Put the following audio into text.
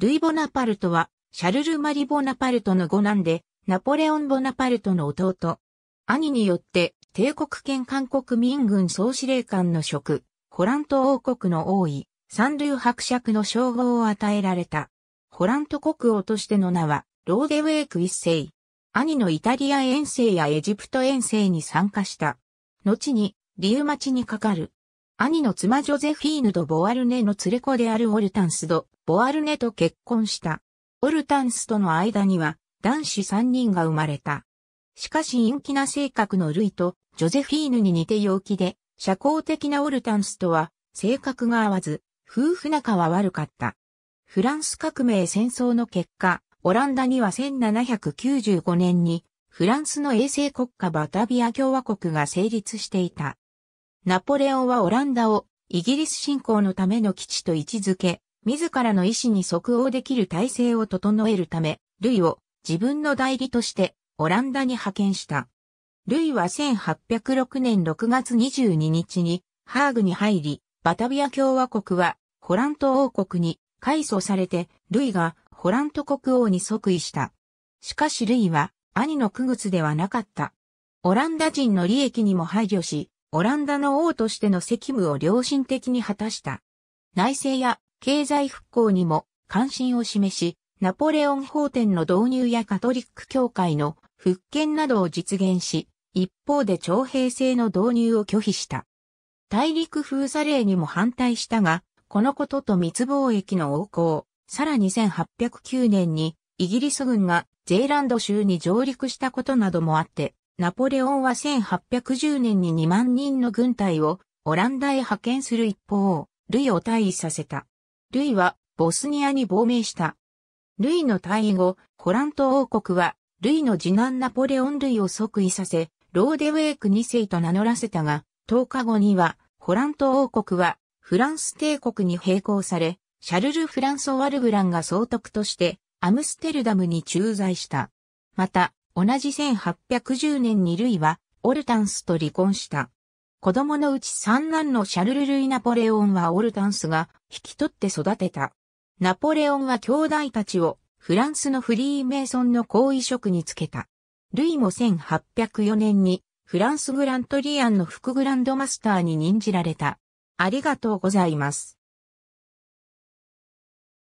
ルイ・ボナパルトは、シャルル・マリ・ボナパルトの五男で、ナポレオン・ボナパルトの弟。兄によって、帝国圏韓国民軍総司令官の職、ホラント王国の王位、三流伯爵の称号を与えられた。ホラント国王としての名は、ローデウェイク一世。兄のイタリア遠征やエジプト遠征に参加した。後に、リウマチにかかる。兄の妻ジョゼフィーヌ・ド・ボワルネの連れ子であるオルタンス・ド、ボアルネと結婚した。オルタンスとの間には男子3人が生まれた。しかし陰気な性格のルイとジョゼフィーヌに似て陽気で、社交的なオルタンスとは性格が合わず、夫婦仲は悪かった。フランス革命戦争の結果、オランダには1795年にフランスの衛星国家バタビア共和国が成立していた。ナポレオンはオランダをイギリス侵攻のための基地と位置づけ、自らの意思に即応できる体制を整えるため、ルイを自分の代理としてオランダに派遣した。ルイは1806年6月22日にハーグに入り、バタビア共和国はホラント王国に改装されて、ルイがホラント国王に即位した。しかしルイは兄の区靴ではなかった。オランダ人の利益にも配慮し、オランダの王としての責務を良心的に果たした。内政や経済復興にも関心を示し、ナポレオン法典の導入やカトリック教会の復権などを実現し、一方で徴兵制の導入を拒否した。大陸封鎖令にも反対したが、このことと密貿易の横行、さらに1809年にイギリス軍がゼーランド州に上陸したことなどもあって、ナポレオンは1810年に2万人の軍隊をオランダへ派遣する一方、ルイを退位させた。ルイはボスニアに亡命した。ルイの退位後、ホラント王国は、ルイの次男ナポレオン・ルイを即位させ、ローデウェイク2世と名乗らせたが、10日後には、ホラント王国は、フランス帝国に並行され、シャルル・フランソワルブランが総督として、アムステルダムに駐在した。また、同じ1810年にルイは、オルタンスと離婚した。子供のうち三男のシャルル・ルイ・ナポレオンはオルタンスが引き取って育てた。ナポレオンは兄弟たちをフランスのフリーメイソンの後遺職につけた。ルイも1804年にフランスグラントリアンの副グランドマスターに任じられた。ありがとうございます。